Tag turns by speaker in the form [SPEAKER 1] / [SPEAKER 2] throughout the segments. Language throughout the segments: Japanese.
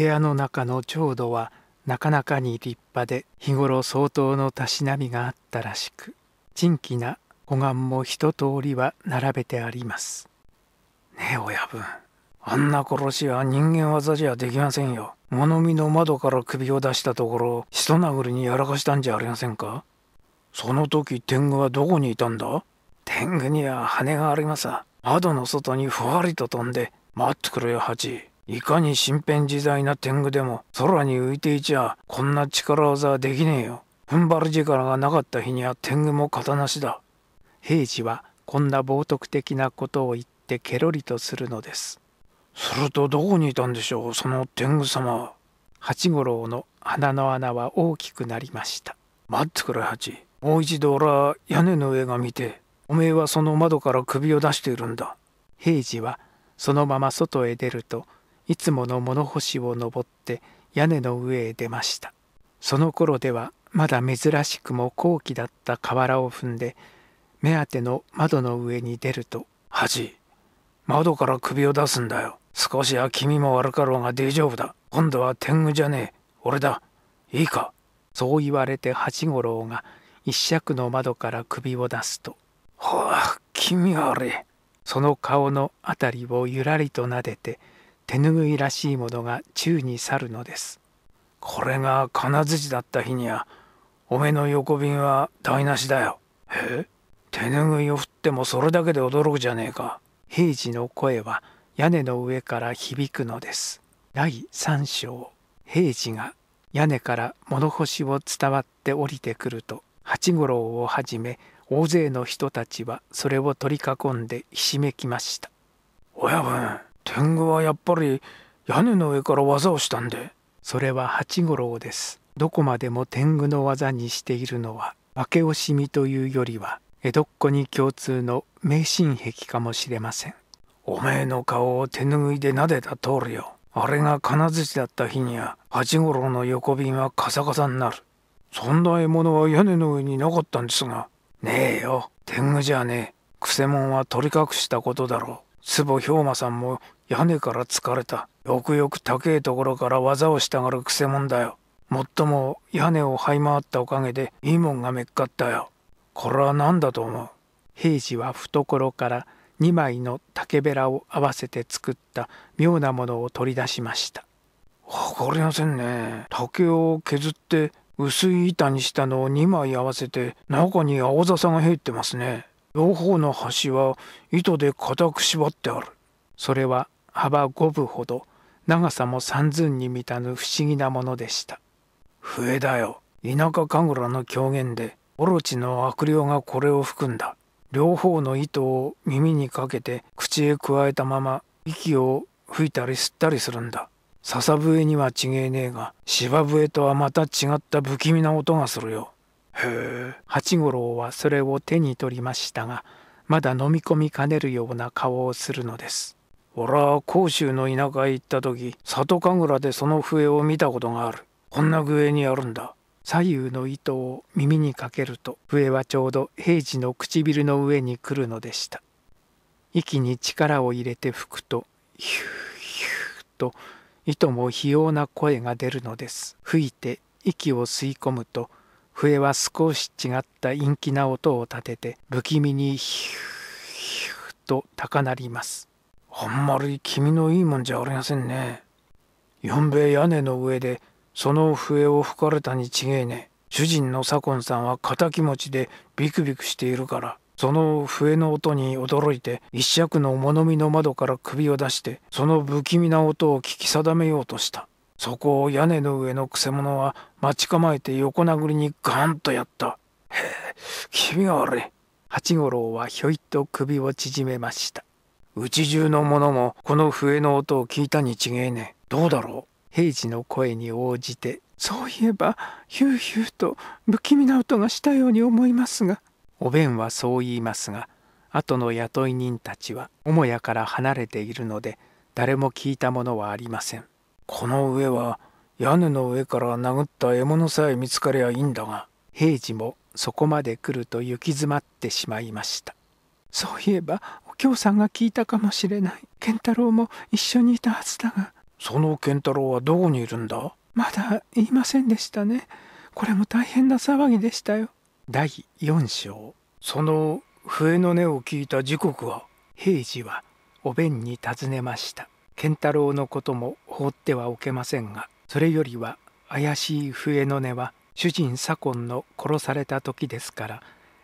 [SPEAKER 1] 部屋の中の調度はなかなかに立派で日頃相当のたしなみがあったらしく珍奇な古願も一通りは並べてありますねえ親分あんな殺しは人間技じゃできませんよ物見の窓から首を出したところ人殴りにやらかしたんじゃありませんかその時天狗はどこにいたんだ天狗には羽があります窓の外にふわりと飛んで待ってくれよハいかに身辺自在な天狗でも空に浮いていちゃこんな力技はできねえよ踏ん張る力がなかった日には天狗も型なしだ平次はこんな冒涜的なことを言ってケロリとするのですするとどこにいたんでしょうその天狗様は八五郎の鼻の穴は大きくなりました待ってくれ八もう一度俺は屋根の上が見ておめえはその窓から首を出しているんだ平次はそのまま外へ出るといつもの物干しを登って屋根の上へ出ましたその頃ではまだ珍しくも高貴だった瓦を踏んで目当ての窓の上に出ると「恥窓から首を出すんだよ少しは気味も悪かろうが大丈夫だ今度は天狗じゃねえ俺だいいか」そう言われて八五郎が一尺の窓から首を出すと「はあ君味悪い」その顔の辺りをゆらりと撫でて「手ぬぐいらしいものが宙に去るのですこれが金槌だった日にはおめの横瓶は台無しだよえ手ぬぐいを振ってもそれだけで驚くじゃねえか平次の声は屋根の上から響くのです第3章平次が屋根から物干しを伝わって降りてくると八五郎をはじめ大勢の人たちはそれを取り囲んでひしめきました親分天狗はやっぱり屋根の上から技をしたんでそれは八五郎ですどこまでも天狗の技にしているのは負け惜しみというよりは江戸っ子に共通の迷信癖かもしれませんおめえの顔を手ぬぐいで撫でた通りよあれが金づちだった日には八五郎の横瓶はカサカサになるそんな獲物は屋根の上になかったんですがねえよ天狗じゃねえくせ者は取り隠したことだろう坪兵馬さんも屋根から疲れたよくよく高えところから技をしたがるくせ者だよもっとも屋根を這い回ったおかげでいいもんがめっかったよこれは何だと思う平次は懐から2枚の竹べらを合わせて作った妙なものを取り出しました分かりませんね竹を削って薄い板にしたのを2枚合わせて中に青笹が入ってますね両方の端は糸で固く縛ってある。それは幅5分ほど、長さも三寸に満たぬ不思議なものでした。笛だよ。田舎神楽の狂言で、オロチの悪霊がこれを含んだ。両方の糸を耳にかけて口へくわえたまま、息を吹いたり吸ったりするんだ。笹笛には違えねえが、芝笛とはまた違った不気味な音がするよ。八五郎はそれを手に取りましたがまだ飲み込みかねるような顔をするのです俺は甲州の田舎へ行った時里神楽でその笛を見たことがあるこんな具合にあるんだ左右の糸を耳にかけると笛はちょうど平次の唇の上に来るのでした息に力を入れて吹くとヒューヒューと糸も費用な声が出るのです吹いて息を吸い込むと笛は少し違った陰気な音を立てて不気味にヒューヒューと高鳴りますあんまり気味のいいもんじゃありませんね四兵衛屋根の上でその笛を吹かれたに違えね主人の左近さんは敵持ちでビクビクしているからその笛の音に驚いて一尺の物見の窓から首を出してその不気味な音を聞き定めようとしたそこを屋根の上のくせ者は待ち構えて横殴りにガンとやった。へえ、気味が悪い。八五郎はひょいっと首を縮めました。うち中の者もこの笛の音を聞いたに違えねえ。どうだろう平次の声に応じて、そういえば、ヒューヒューと不気味な音がしたように思いますが。お弁はそう言いますが、後の雇い人たちは母屋から離れているので、誰も聞いたものはありません。この上は屋根の上から殴った獲物さえ見つかりゃいいんだが平次もそこまで来ると行き詰まってしまいましたそういえばお京さんが聞いたかもしれない健太郎も一緒にいたはずだがその健太郎はどこにいるんだまだ言いませんでしたねこれも大変な騒ぎでしたよ第4章その笛の音を聞いた時刻は平次はお弁に尋ねました健太郎のことも放ってはおけませんがそれよりは怪しい笛の音は主人左近の殺された時ですから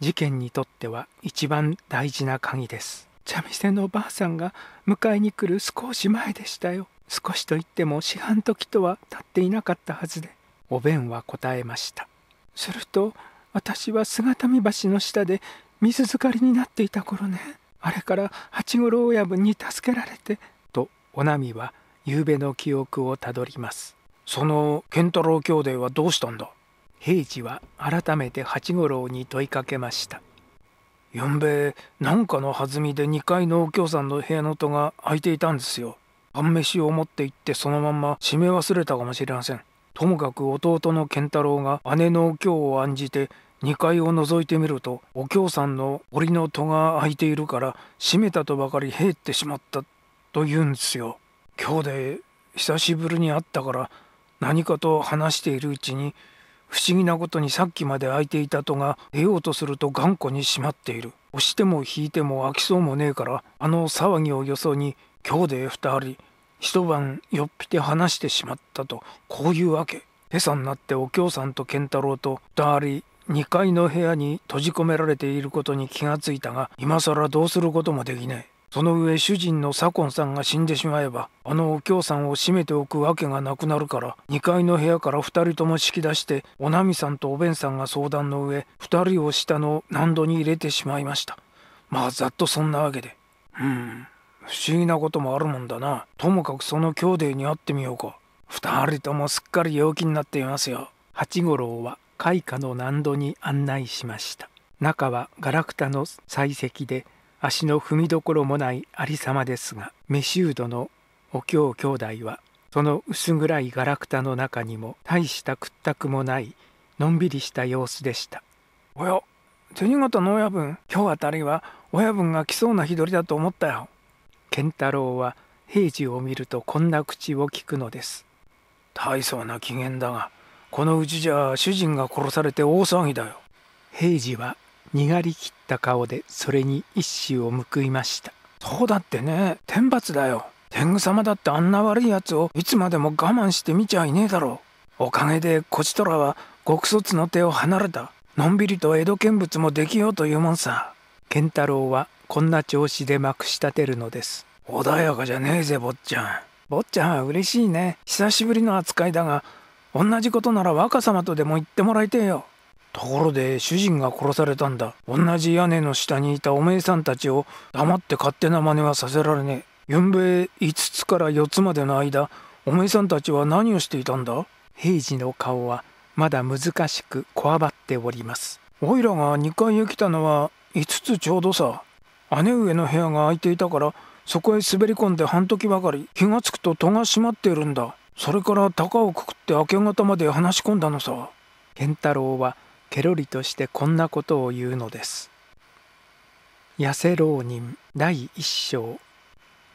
[SPEAKER 1] 事件にとっては一番大事な鍵です茶店のおばあさんが迎えに来る少し前でしたよ少しといっても四半時とは経っていなかったはずでお弁は答えましたすると私は姿見橋の下で水浸かりになっていた頃ねあれから八五郎親分に助けられておなみは夕べの記憶をたどりますその健太郎兄弟はどうしたんだ平次は改めて八五郎に問いかけました四兵衛なんかの弾みで2階のお京さんの部屋の戸が開いていたんですよ晩飯を持って行ってそのまま閉め忘れたかもしれませんともかく弟の健太郎が姉のお京を案じて2階を覗いてみるとお京さんの檻の戸が開いているから閉めたとばかりへってしまったと言うんですよ。今日で久しぶりに会ったから何かと話しているうちに不思議なことにさっきまで開いていた戸が出ようとすると頑固に閉まっている押しても引いても開きそうもねえからあの騒ぎをよそに今日で2人一晩よっぴて話してしまったとこういうわけ今朝になってお京さんと健太郎と2人2階の部屋に閉じ込められていることに気がついたが今更どうすることもできないその上主人の左近さんが死んでしまえばあのお京さんを閉めておくわけがなくなるから2階の部屋から2人とも引き出しておなみさんとおべんさんが相談の上2人を下の難度に入れてしまいましたまあざっとそんなわけでうん不思議なこともあるもんだなともかくその兄弟に会ってみようか2人ともすっかり陽気になっていますよ八五郎は開花の難度に案内しました中はガラクタの採石で足の踏みどころもないありさまですがメシウドのお経兄弟はその薄暗いガラクタの中にも大した屈託もないのんびりした様子でしたおや銭形の親分今日あたりは親分が来そうな日取りだと思ったよ健太郎は平次を見るとこんな口を聞くのです大層な機嫌だがこのうちじゃ主人が殺されて大騒ぎだよ平次はがりきった顔でそれに一矢を報いましたそうだってね天罰だよ天狗様だってあんな悪いやつをいつまでも我慢して見ちゃいねえだろうおかげでこちとらは極卒の手を離れたのんびりと江戸見物もできようというもんさ健太郎はこんな調子でまくし立てるのです穏やかじゃねえぜ坊ちゃん坊ちゃん嬉しいね久しぶりの扱いだが同じことなら若様とでも言ってもらいてえよところで主人が殺されたんだ同じ屋根の下にいたおめえさんたちを黙って勝手な真似はさせられねえゆんべ5つから4つまでの間おめえさんたちは何をしていたんだ平次の顔はまだ難しくこわばっておりますおいらが2階へ来たのは5つちょうどさ姉上の部屋が空いていたからそこへ滑り込んで半時ばかり気がつくと戸が閉まっているんだそれから高をくくって明け方まで話し込んだのさ健太郎はケロリとしてこんなことを言うのです痩せ浪人第一章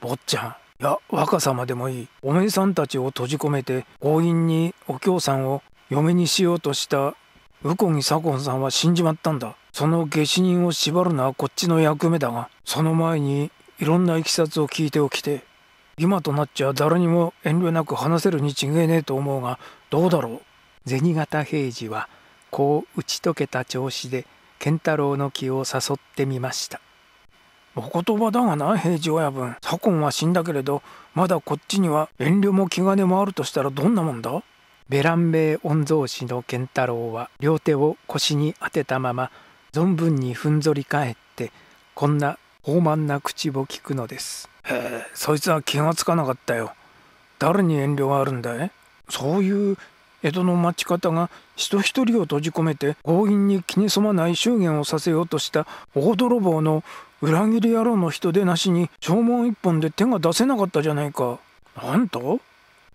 [SPEAKER 1] 坊ちゃんいや若さまでもいいおめさんたちを閉じ込めて強引にお京さんを嫁にしようとした右近左近さんは死んじまったんだその下死人を縛るのはこっちの役目だがその前にいろんないきさつを聞いておきて今となっちゃ誰にも遠慮なく話せるに違えねえと思うがどうだろう銭形平次はこう打ち解けた調子で健太郎の気を誘ってみましたお言葉だがな平次親分左近は死んだけれどまだこっちには遠慮も気兼ねもあるとしたらどんなもんだベランベイ御曹司の健太郎は両手を腰に当てたまま存分にふんぞり返ってこんな傲慢な口を聞くのですへえそいつは気がつかなかったよ誰に遠慮があるんだいそういう江戸の町方が人一人を閉じ込めて強引に気に染まない祝言をさせようとした大泥棒の裏切り野郎の人でなしに弔問一本で手が出せなかったじゃないか。なんと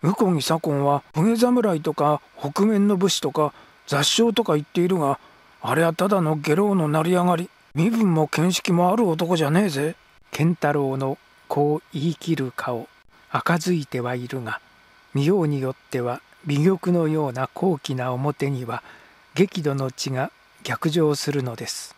[SPEAKER 1] 右近左近は公家侍とか北面の武士とか雑誌とか言っているがあれはただの下郎の成り上がり身分も見識もある男じゃねえぜ。健太郎のこう言い切る顔赤づいてはいるが見ようによっては美力のような高貴な表には激怒の血が逆上するのです